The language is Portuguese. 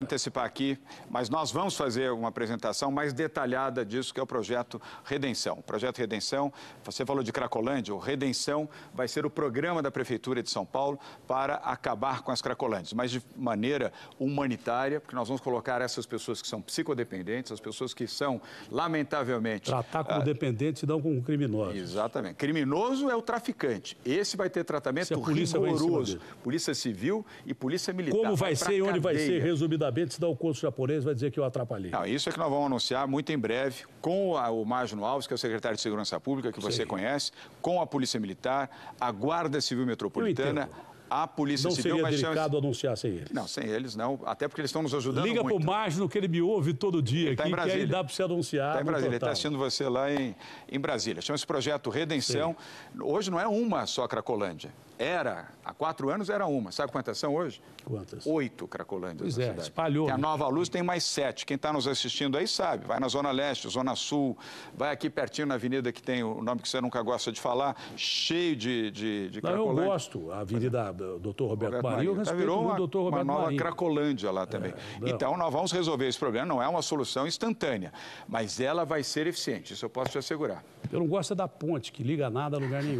antecipar aqui, mas nós vamos fazer uma apresentação mais detalhada disso, que é o projeto Redenção. O projeto Redenção, você falou de Cracolândia, o Redenção vai ser o programa da Prefeitura de São Paulo para acabar com as Cracolândias, mas de maneira humanitária, porque nós vamos colocar essas pessoas que são psicodependentes, as pessoas que são, lamentavelmente... Tratar como ah, dependente e não como criminoso. Exatamente. Criminoso é o traficante. Esse vai ter tratamento polícia rigoroso. Polícia Civil e Polícia Militar. Como vai, vai ser e onde vai ser, resumidamente? saber, se dá o curso japonês, vai dizer que eu atrapalhei. Não, isso é que nós vamos anunciar muito em breve com a, o Márcio Alves, que é o secretário de Segurança Pública, que Sim. você conhece, com a Polícia Militar, a Guarda Civil Metropolitana, a Polícia não Civil. Não seria delicado chama... anunciar sem eles. Não, sem eles não, até porque eles estão nos ajudando Liga muito. Liga para o Magno, que ele me ouve todo dia ele tá em Brasília. que ele dá para você anunciar. Está em Brasília, está assistindo você lá em, em Brasília. Chama-se Projeto Redenção. Sim. Hoje não é uma só a Cracolândia, era, há quatro anos era uma. Sabe quantas são hoje? Quantas? Oito cracolândias Pois é, cidade. espalhou. Que a né? Nova Luz tem mais sete. Quem está nos assistindo aí sabe. Vai na Zona Leste, Zona Sul, vai aqui pertinho na avenida que tem o nome que você nunca gosta de falar, cheio de, de, de Não, Cracolândia. eu gosto. A avenida Dr. Roberto, Roberto Marinho, Marinho. Tá, virou uma, Dr. Roberto uma nova Marinho. Cracolândia lá é, também. É, então, nós vamos resolver esse problema. Não é uma solução instantânea, mas ela vai ser eficiente. Isso eu posso te assegurar. Eu não gosto é da ponte, que liga nada a lugar nenhum.